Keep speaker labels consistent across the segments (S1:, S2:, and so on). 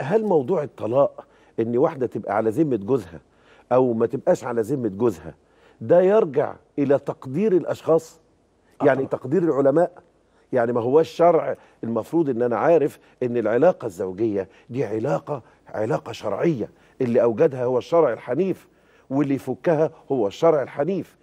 S1: هل موضوع الطلاق ان واحده تبقى على ذمه جوزها او ما تبقاش على ذمه جوزها ده يرجع الى تقدير الاشخاص يعني أطلع. تقدير العلماء يعني ما هوش الشرع المفروض ان انا عارف ان العلاقه الزوجيه دي علاقه علاقه شرعيه اللي اوجدها هو الشرع الحنيف واللي يفكها هو الشرع الحنيف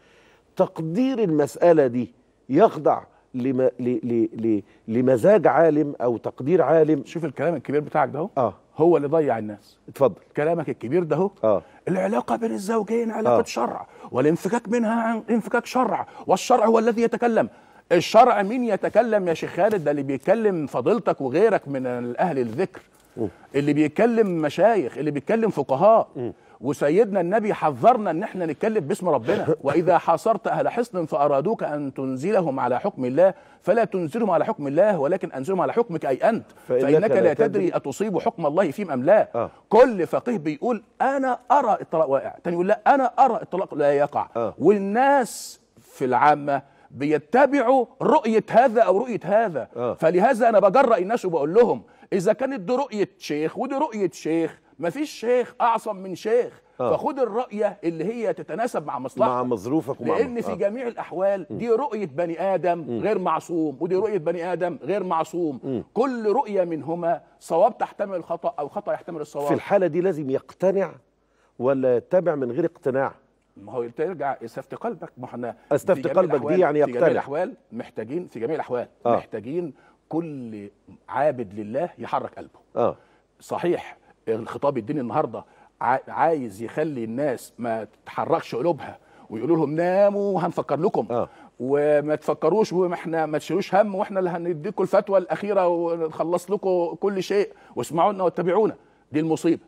S1: تقدير المساله دي يخضع لما لمزاج عالم او تقدير عالم شوف الكلام الكبير بتاعك ده اه هو اللي ضيع الناس اتفضل كلامك الكبير ده اه العلاقه
S2: بين الزوجين علاقه آه. شرع والانفكاك منها عن انفكاك شرع والشرع هو الذي يتكلم الشرع مين يتكلم يا شيخ خالد ده اللي بيتكلم فضيلتك وغيرك من اهل الذكر م. اللي بيتكلم مشايخ اللي بيتكلم فقهاء م. وسيدنا النبي حذرنا ان احنا نتكلم باسم ربنا واذا حاصرت اهل حصن فارادوك ان تنزلهم على حكم الله فلا تنزلهم على حكم الله ولكن انزلهم على حكمك اي انت فانك لا تدري اتصيب حكم الله فيهم ام لا آه. كل فقيه بيقول انا ارى الطلاق واقع تاني يقول لا انا ارى الطلاق لا يقع آه. والناس في العامه بيتبعوا رؤيه هذا او رؤيه هذا آه. فلهذا انا بجرأ الناس وبقول لهم اذا كانت دي رؤيه شيخ ودي رؤيه شيخ مفيش شيخ اعصم من شيخ آه. فخد الرؤيه اللي هي تتناسب مع مصلحتك مع ظروفك ومع لان في آه. جميع الاحوال دي رؤيه بني ادم م. غير معصوم ودي رؤيه بني ادم غير معصوم م. كل رؤيه منهما صواب تحتمل الخطا او خطا يحتمل الصواب في الحاله
S1: دي لازم يقتنع ولا يتبع من غير اقتناع
S2: ما هو ترجع استفتي قلبك ما احنا استفتي قلبك دي يعني يقتنع في جميع الاحوال محتاجين في جميع الاحوال آه. محتاجين كل عابد لله يحرك قلبه اه صحيح الخطاب الديني النهارده عايز يخلي الناس ما تتحركش قلوبها ويقولوا لهم ناموا وهنفكر لكم آه. وما تفكروش واحنا ما تشيلوش هم واحنا اللي هنديكم الفتوى الاخيره ونخلص لكم كل شيء واسمعوا لنا واتبعونا دي المصيبه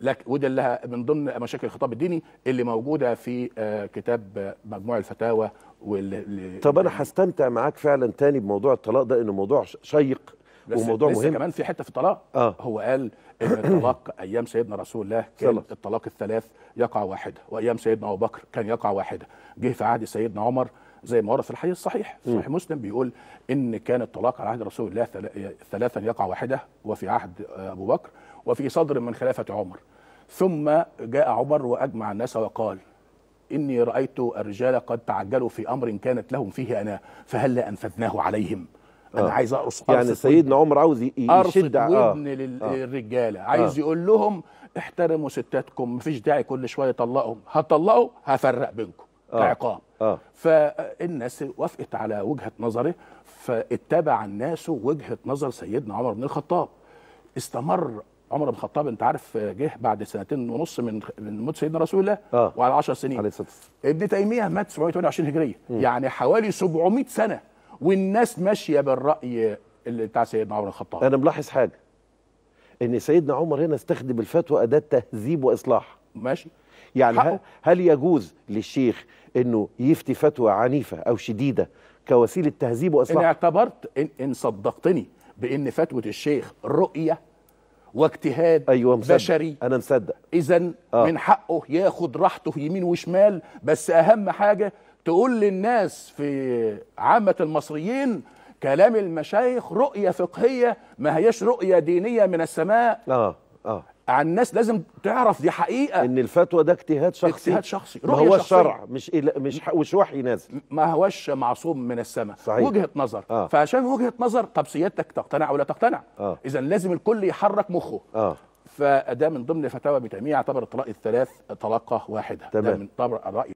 S2: لك وده اللي من ضمن مشاكل الخطاب الديني اللي موجوده في آه، كتاب مجموع الفتاوى وال... طب انا
S1: يعني هستمتع معاك فعلا تاني بموضوع الطلاق ده انه موضوع شيق بس وموضوع بس مهم كمان
S2: في حته في الطلاق آه. هو قال ان الطلاق ايام سيدنا رسول الله كان صلح. الطلاق الثلاث يقع واحده وايام سيدنا ابو بكر كان يقع واحده جه في عهد سيدنا عمر زي ما ورد في الحديث الصحيح صحيح مسلم بيقول ان كان الطلاق على عهد رسول الله ثلاثا يقع واحده وفي عهد ابو بكر وفي صدر من خلافه عمر ثم جاء عمر واجمع الناس وقال اني رايت الرجال قد تعجلوا في امر كانت لهم فيه انا فهلا انفذناه
S1: عليهم انا آه. عايز ارقص يعني سيدنا عمر عاوز يشد آه. ودن آه.
S2: للرجاله آه. عايز يقول لهم احترموا ستاتكم مفيش داعي كل شويه طلقهم هطلقوا هفرق بينكم آه. كعقاب آه. فالناس وافقت على وجهه نظره فاتبع الناس وجهه نظر سيدنا عمر بن الخطاب استمر عمر بن الخطاب انت عارف جه بعد سنتين ونص من من موت سيدنا رسول الله آه. وعلى 10 سنين عليه الصلاه والسلام ابن تيميه مات 728 هجريه م. يعني حوالي 700 سنه والناس ماشيه بالراي اللي
S1: بتاع سيدنا عمر الخطاب انا ملاحظ حاجه ان سيدنا عمر هنا استخدم الفتوى اداه تهذيب واصلاح ماشي يعني حقه. هل يجوز للشيخ انه يفتي فتوى عنيفه او شديده كوسيله تهذيب واصلاح ان اعتبرت ان, إن
S2: صدقتني
S1: بان فتوى الشيخ رؤيه
S2: واجتهاد أيوة مصدق. بشري انا مصدق اذا آه. من حقه ياخد راحته يمين وشمال بس اهم حاجه تقول للناس في عامة المصريين كلام المشايخ رؤية فقهية ما هيش رؤية دينية من السماء اه
S1: اه عن الناس لازم تعرف دي حقيقه ان الفتوى ده اجتهاد شخصي اجتهاد شخصي رؤية ما هو الشرع مش إلا مش مش وحي نازل ما هوش معصوم من السماء صحيح. وجهه نظر آه.
S2: فعشان وجهه نظر طب سيادتك تقتنع ولا تقتنع آه. اذا لازم الكل يحرك مخه آه. فده من ضمن فتاوى ابن تيميه اعتبر الطلاق الثلاث طلاقه واحده تمام. ده من طبع الراي